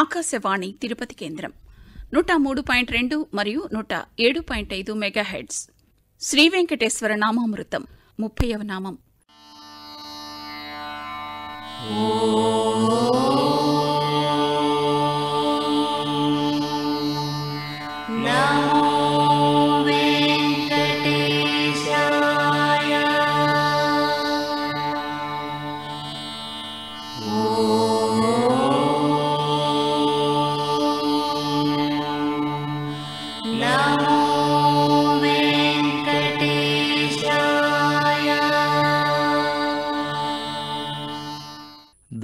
ఆకాశవాణి తిరుపతి కేంద్రం నూట మూడు పాయింట్ రెండు మరియు నూట ఏడు పాయింట్ ఐదు మెగాహెడ్స్ శ్రీ వెంకటేశ్వర నామామృతం ముప్పైవ నామం Oh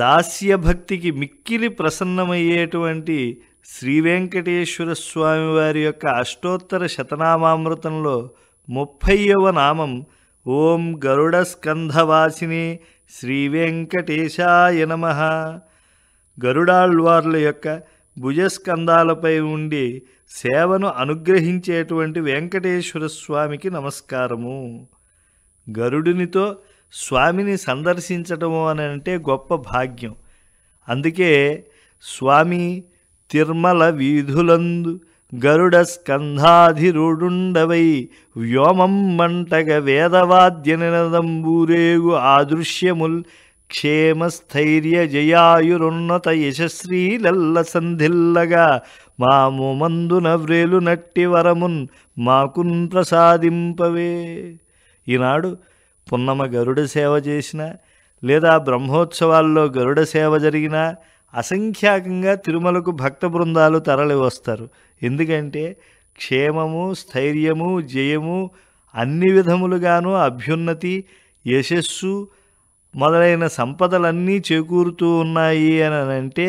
దాస్య భక్తికి మిక్కిలి ప్రసన్నమయ్యేటువంటి శ్రీ వెంకటేశ్వర స్వామి వారి యొక్క అష్టోత్తర శతనామామృతంలో ముప్పైవ నామం ఓం గరుడ స్కంధవాసిని శ్రీ వెంకటేశాయ నమ గరుడాళ్వార్ల యొక్క భుజస్కంధాలపై ఉండి సేవను అనుగ్రహించేటువంటి వెంకటేశ్వర స్వామికి నమస్కారము గరుడునితో స్వామిని సందర్శించటం అని అంటే గొప్ప భాగ్యం అందుకే స్వామి తిర్మల వీధులందు గరుడ స్కంధాధిరుడుండవై వ్యోమం మంటగ వేదవాద్య నినదంబూరేగు ఆదృశ్యముల్ క్షేమస్థైర్య జయాయురున్నత యశశ్రీలల్ల సంధిల్లగా మా మోమందున వ్రేలు నట్టి వరమున్ మాకున్ ప్రసాదింపవే ఈనాడు పున్నమ గరుడ సేవ చేసిన లేదా బ్రహ్మోత్సవాల్లో గరుడ సేవ జరిగినా అసంఖ్యాకంగా తిరుమలకు భక్త బృందాలు తరలి వస్తారు ఎందుకంటే క్షేమము స్థైర్యము జయము అన్ని విధములుగాను అభ్యున్నతి యశస్సు మొదలైన సంపదలన్నీ చేకూరుతూ ఉన్నాయి అని అంటే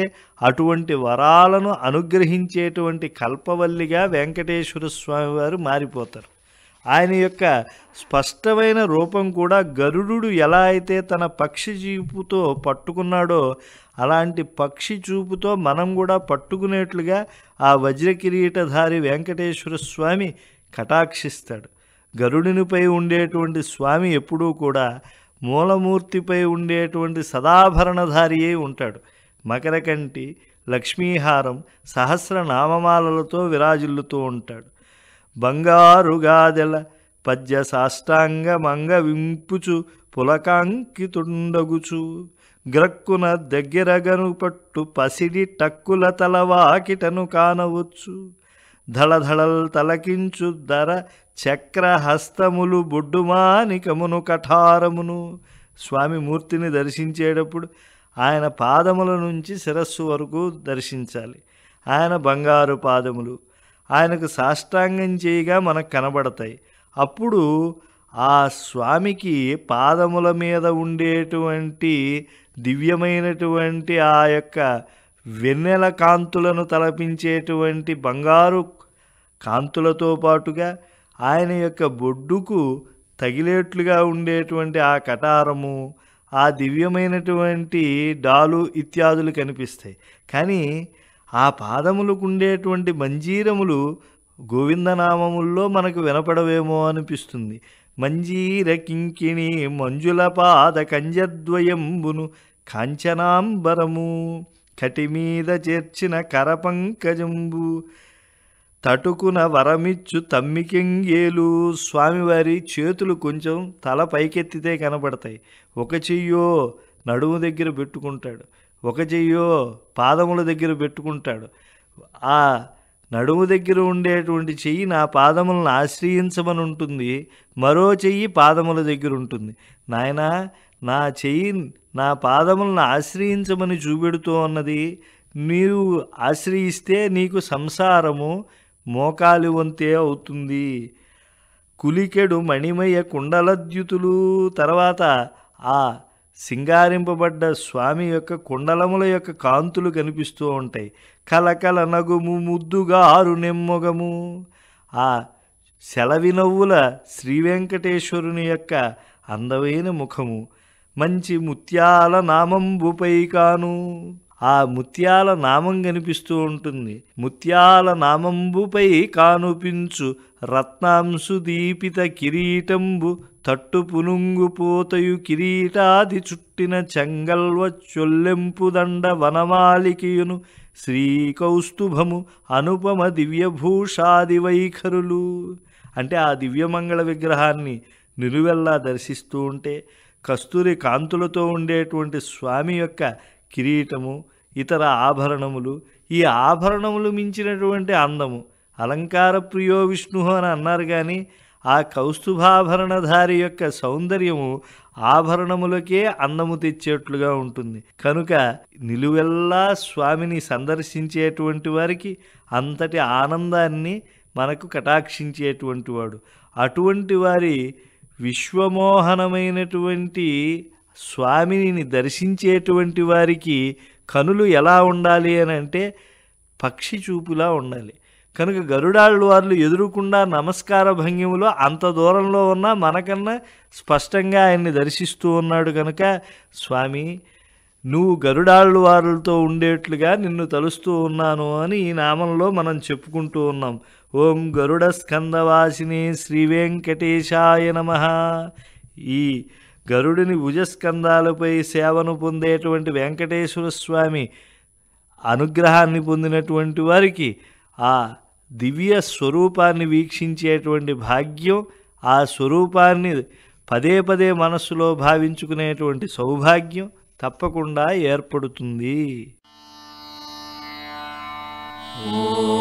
అటువంటి వరాలను అనుగ్రహించేటువంటి కల్పవల్లిగా వెంకటేశ్వర స్వామివారు మారిపోతారు ఆయన యొక్క స్పష్టమైన రూపం కూడా గరుడు ఎలా అయితే తన పక్షి చూపుతో పట్టుకున్నాడో అలాంటి పక్షి చూపుతో మనం కూడా పట్టుకునేట్లుగా ఆ వజ్రకిరీటధారి వెంకటేశ్వర స్వామి కటాక్షిస్తాడు గరుడినిపై ఉండేటువంటి స్వామి ఎప్పుడూ కూడా మూలమూర్తిపై ఉండేటువంటి సదాభరణధారి అయి ఉంటాడు మకరకంటి లక్ష్మీహారం నామమాలలతో విరాజిల్లుతూ ఉంటాడు బంగారుగాదెల పద్య సాష్టాంగమంగ వింపుచు పులకాంకితుండగుచు గ్రక్కున దగ్గరగను పట్టు పసిడి టక్కుల తలవాకిటను కానవచ్చు ధళధళల్ తలకించు ధర చక్రహస్తములు బొడ్డుమానికమును కఠారమును స్వామి మూర్తిని దర్శించేటప్పుడు ఆయన పాదముల నుంచి శిరస్సు వరకు దర్శించాలి ఆయన బంగారు పాదములు ఆయనకు సాష్టాంగం చేయగా మనకు కనబడతాయి అప్పుడు ఆ స్వామికి పాదముల మీద ఉండేటువంటి దివ్యమైనటువంటి ఆ యొక్క వెన్నెల కాంతులను తలపించేటువంటి బంగారు కాంతులతో పాటుగా ఆయన యొక్క బొడ్డుకు తగిలేట్లుగా ఉండేటువంటి ఆ కటారము ఆ దివ్యమైనటువంటి డాలు ఇత్యాదులు కనిపిస్తాయి కానీ ఆ పాదములకుండేటువంటి మంజీరములు గోవిందనామముల్లో మనకు వినపడవేమో అనిపిస్తుంది మంజీర కింకిణి మంజుల పాద కంజద్వయంబును కాంచనాంబరము కటిమీద చేర్చిన కరపంకజంబు తటుకున వరమిచ్చు తమ్మికెంగేలు స్వామివారి చేతులు కొంచెం తల పైకెత్తితే కనబడతాయి ఒక చెయ్యో నడుము దగ్గర పెట్టుకుంటాడు ఒక చెయ్యో పాదముల దగ్గర పెట్టుకుంటాడు ఆ నడుము దగ్గర ఉండేటువంటి చెయ్యి నా పాదములను ఆశ్రయించమని ఉంటుంది మరో చెయ్యి పాదముల దగ్గర ఉంటుంది నాయన నా చెయ్యి నా పాదములను ఆశ్రయించమని చూపెడుతూ ఉన్నది నీవు ఆశ్రయిస్తే నీకు సంసారము మోకాలి వంతే అవుతుంది కులికెడు మణిమయ కుండలద్యుతులు తర్వాత ఆ సింగారింపబడ్డ స్వామి యొక్క కుండలముల యొక్క కాంతులు కనిపిస్తూ ఉంటాయి కలకల నగుము ముద్దుగారు నెమ్మగము ఆ సెలవినవ్వుల శ్రీవెంకటేశ్వరుని యొక్క అందమైన ముఖము మంచి ముత్యాల నామంబుపై కాను ఆ ముత్యాల నామం కనిపిస్తూ ఉంటుంది ముత్యాల నామంబుపై కానుపించు రత్నాంశు దీపిత కిరీటంబు తట్టు పునుంగుపోతయు కిరీటాది చుట్టిన చెంగల్వ చొల్లెంపుదండ వనమాలికియును శ్రీకౌస్తుభము అనుపమ దివ్యభూషాది వైఖరులు అంటే ఆ దివ్యమంగళ విగ్రహాన్ని నిలువెల్లా దర్శిస్తూ ఉంటే కస్తూరి కాంతులతో ఉండేటువంటి స్వామి యొక్క కిరీటము ఇతర ఆభరణములు ఈ ఆభరణములు మించినటువంటి అందము అలంకార ప్రియో విష్ణు అని అన్నారు కానీ ఆ కౌస్తుభాభరణధారి యొక్క సౌందర్యము ఆభరణములకే అందము తెచ్చేట్లుగా ఉంటుంది కనుక నిలువెల్లా స్వామిని సందర్శించేటువంటి వారికి అంతటి ఆనందాన్ని మనకు కటాక్షించేటువంటి వాడు అటువంటి వారి విశ్వమోహనమైనటువంటి స్వామిని దర్శించేటువంటి వారికి కనులు ఎలా ఉండాలి అని అంటే పక్షి చూపులా ఉండాలి కనుక గరుడాళ్ళు వాళ్ళు ఎదురుకుండా నమస్కార భంగిములో అంత దూరంలో ఉన్న మనకన్నా స్పష్టంగా ఆయన్ని దర్శిస్తూ ఉన్నాడు కనుక స్వామి నువ్వు గరుడాళ్ళు వారులతో ఉండేట్లుగా నిన్ను తలుస్తూ ఉన్నాను అని ఈ నామంలో మనం చెప్పుకుంటూ ఉన్నాం ఓం గరుడ స్కందవాసిని శ్రీ వెంకటేశాయ నమ ఈ గరుడిని భుజస్కందాలపై సేవను పొందేటువంటి వెంకటేశ్వర స్వామి అనుగ్రహాన్ని పొందినటువంటి వారికి ఆ దివ్య స్వరూపాన్ని వీక్షించేటువంటి భాగ్యం ఆ స్వరూపాన్ని పదే పదే మనస్సులో భావించుకునేటువంటి సౌభాగ్యం తప్పకుండా ఏర్పడుతుంది ఓ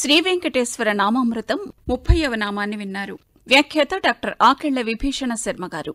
శ్రీ వెంకటేశ్వర నామామృతం ముప్పైవ నామాన్ని విన్నారు వ్యాఖ్యాత డాక్టర్ ఆకెళ్ల విభీషణ శర్మ గారు